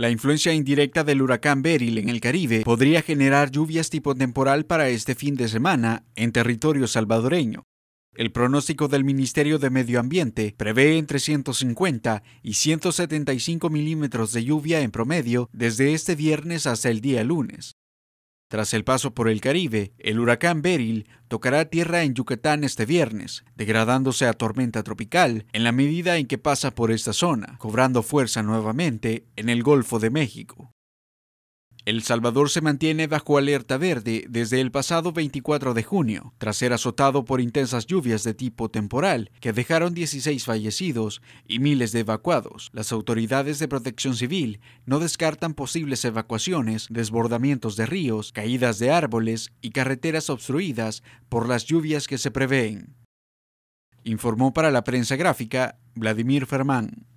La influencia indirecta del huracán Beryl en el Caribe podría generar lluvias tipo temporal para este fin de semana en territorio salvadoreño. El pronóstico del Ministerio de Medio Ambiente prevé entre 150 y 175 milímetros de lluvia en promedio desde este viernes hasta el día lunes. Tras el paso por el Caribe, el huracán Beryl tocará tierra en Yucatán este viernes, degradándose a tormenta tropical en la medida en que pasa por esta zona, cobrando fuerza nuevamente en el Golfo de México. El Salvador se mantiene bajo alerta verde desde el pasado 24 de junio, tras ser azotado por intensas lluvias de tipo temporal que dejaron 16 fallecidos y miles de evacuados. Las autoridades de protección civil no descartan posibles evacuaciones, desbordamientos de ríos, caídas de árboles y carreteras obstruidas por las lluvias que se prevén. Informó para la prensa gráfica Vladimir Fermán.